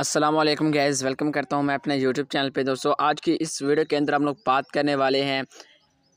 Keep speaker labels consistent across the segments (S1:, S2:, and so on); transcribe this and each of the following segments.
S1: Aslam gas welcome करता हूं मैं अपने यूट्यूब चैनल पे दोस्तों आज की इस वीडियो के अंदर हम लोग बात करने वाले हैं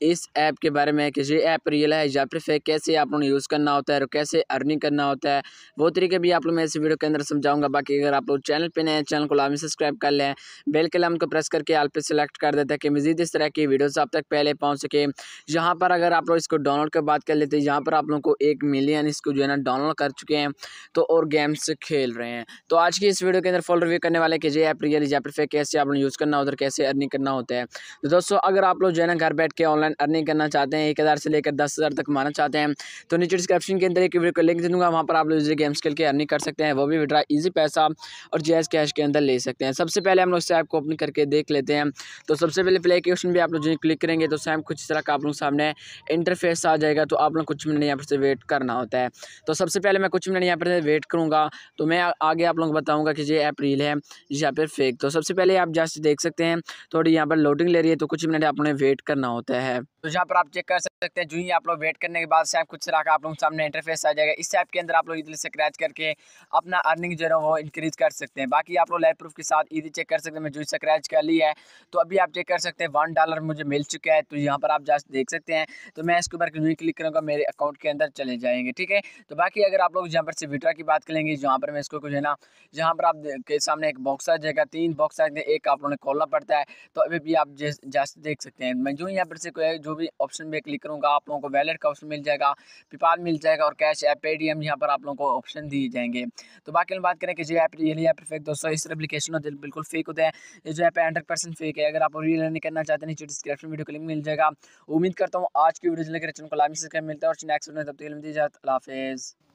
S1: इस ऐप के बारे में किसी ऐप रियल है या फिर फेक कैसे आप लोगों ने यूज़ करना होता है और कैसे अर्निंग करना होता है वो तरीके भी आप लोग मैं इस वीडियो के अंदर समझाऊंगा बाकी अगर आप लोग चैनल पे नए चैनल को लाभ सब्सक्राइब कर लें बेल के लाम को प्रेस करके आल पे सेलेक्ट कर देते हैं कि मजीद इस तरह की वीडियोज़ आप तक पहले पहुँच सके यहाँ पर अगर आप लोग इसको डाउनलोड कर बात कर लेते हैं यहाँ पर आप लोगों को एक मिलियन इसको जो है ना डाउनलोड कर चुके हैं तो और गेम्स खेल रहे हैं तो आज की इस वीडियो के अंदर फुल रिव्यू करने वाले कि ये ऐप रियल या फिर फेक कैसे आप लोग यूज़ करना होता है कैसे अर्निंग करना होता है तो दोस्तों अगर आप लोग जो है ना घर बैठ के ऑनलाइन अर्निंग करना चाहते हैं एक हज़ार से लेकर दस हज़ार तक माना चाहते हैं तो नीचे डिस्क्रिप्शन के अंदर एक वीडियो का लिंक दे दूँगा वहाँ पर आप लोग गेम्स खेल के अर्निंग कर सकते हैं वो भी विड्रा ईजी पैसा और जैस कैश के अंदर ले सकते हैं सबसे पहले हम लोग ऐप को ओपन करके देख लेते हैं तो सबसे पहले प्ले के ऑप्शन भी आप लोग जो क्लिक करेंगे तो सैम कुछ इस तरह का आप लोग सामने इंटरफेस आ जाएगा तो आप लोग कुछ मिनट यहाँ पर से वेट करना होता है तो सबसे पहले मैं कुछ मिनट यहाँ पर वेट करूँगा तो मैं आगे आप लोगों को बताऊँगा कि ये ऐप रील है यहाँ पर फेक तो सबसे पहले आप जैसे देख सकते हैं थोड़ी यहाँ पर लोडिंग ले रही है तो कुछ मिनट आपने वेट करना होता है तो जहाँ पर आप चेक कर सकते हैं जो ही आप लोग वेट करने के बाद सैप कुछ तरह का आप लोग सामने इंटरफेस आ जाएगा इस ऐप के अंदर आप लोग इधर से क्रैच करके अपना अर्निंग जो है वो इंक्रीज कर सकते हैं बाकी आप लोग लाइव प्रूफ के साथ ईदी चेक कर सकते हैं मैं जूही से कर ली है तो अभी आप चेक कर सकते हैं वन डॉलर मुझे मिल चुका है तो यहाँ पर आप जा देख सकते हैं तो मैं इसके ऊपर जूही क्लिक करूँगा मेरे अकाउंट के अंदर चले जाएंगे ठीक है तो बाकी अगर आप लोग यहाँ पर से विड्रा की बात करेंगे जहाँ पर मैं इसको कुछ है ना यहाँ पर आपके सामने एक बॉक्स आ जाएगा तीन बॉक्स आ जाएंगे एक आप लोगों ने खोलना पड़ता है तो अभी भी आप जैसे देख सकते हैं मैं जो यहाँ पर से जो भी ऑप्शन में क्लिक करूँगा आप लोगों को वैलेट का ऑप्शन मिल जाएगा पेपाल मिल जाएगा और कैश ऐप पेटीएम यहाँ पर आप लोगों को ऑप्शन दिए जाएंगे तो बाकी हम बात करें कि जो ऐप रियल ऐप फेक दोस्तों इस एप्लीकेशन होते बिल्कुल फेक होता है ये जो ऐप हंड्रेड परसेंट फेक है अगर आप रियल नहीं करना चाहते हैं नीचे डिस्क्रिप्शन वीडियो क्लिक मिल जाएगा उम्मीद करता हूँ आज की वीडियो लेकर चैनल को सब्सक्राइब मिलता है और चीन एक्सपर्ट में तब तक मिलती है हाफिज़